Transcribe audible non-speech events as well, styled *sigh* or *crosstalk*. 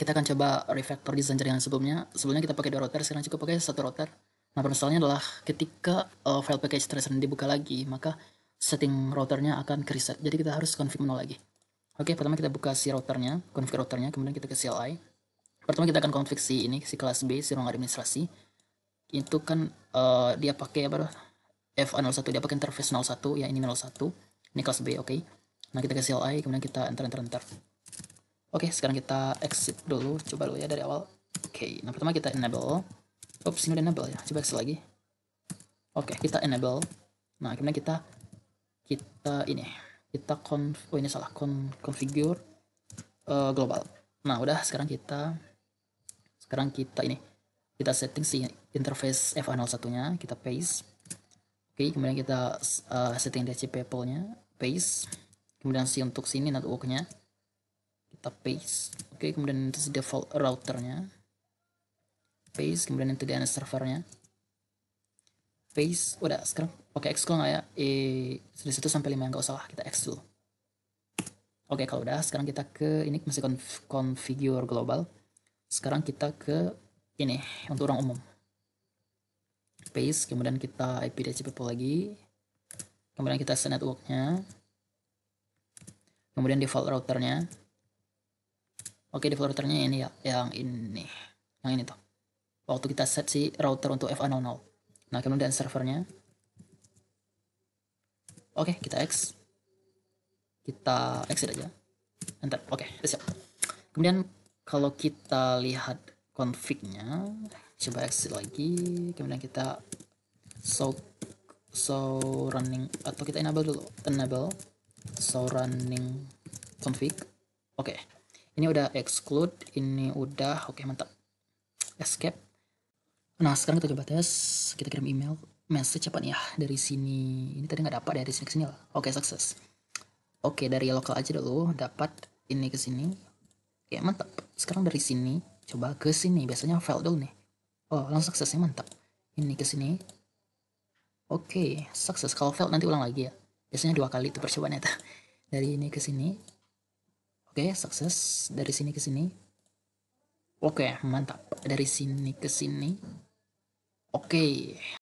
kita akan coba refactor desain jaringan sebelumnya. Sebelumnya kita pakai dua router, sekarang cukup pakai satu router. Nah, permasalahannya adalah ketika uh, file package tracer dibuka lagi, maka setting routernya akan ke Jadi kita harus config menu lagi. Oke, pertama kita buka si routernya, config routernya, kemudian kita ke CLI. Pertama kita akan konfig si ini, si kelas B, si ruang administrasi. Itu kan uh, dia pakai apa? F01, dia pakai interface 01, ya ini 01. Ini kelas B, oke. Okay. Nah, kita ke CLI, kemudian kita enter, enter, enter. Oke, okay, sekarang kita exit dulu. Coba dulu ya dari awal. Oke, okay, nah pertama kita enable. Oops, ini udah enable ya. Coba exit lagi. Oke, okay, kita enable. Nah, kemudian kita kita ini kita kon oh ini salah kon configure uh, global. Nah, udah sekarang kita sekarang kita ini kita setting si interface F01-nya, kita paste. Oke, okay, kemudian kita uh, setting DHCP nya paste. Kemudian si untuk sini network-nya kita paste oke okay, kemudian enter default routernya paste kemudian itu DNS servernya paste udah sekarang pakai X dulu nggak ya eh dari situ sampai lima nggak usah lah kita X dulu Oke, kalau udah, sekarang kita ke ini masih konf configure global. Sekarang kita ke ini untuk orang umum. Paste, kemudian kita ip IPDCP lagi. Kemudian kita set networknya. Kemudian default routernya. Oke, default routernya ini ya, yang ini. Yang ini tuh. Waktu kita set si router untuk FA00. Nah, kemudian servernya. Oke, kita X. Kita exit aja. Enter. Oke, siap. Kemudian kalau kita lihat config-nya, coba exit lagi, kemudian kita so so running atau kita enable dulu, enable so running config. Oke. Okay ini udah exclude ini udah oke okay, mantap escape nah sekarang kita coba tes kita kirim email message apa nih ya dari sini ini tadi nggak dapat ya, dari sini ke sini lah oke okay, sukses oke okay, dari lokal aja dulu dapat ini ke sini oke okay, mantap sekarang dari sini coba ke sini biasanya fail dulu nih oh langsung suksesnya mantap ini ke sini oke okay, sukses kalau fail nanti ulang lagi ya biasanya dua kali itu percobaan ya *laughs* dari ini ke sini Oke, okay, sukses dari sini ke sini. Oke, okay, mantap. Dari sini ke sini. Oke. Okay.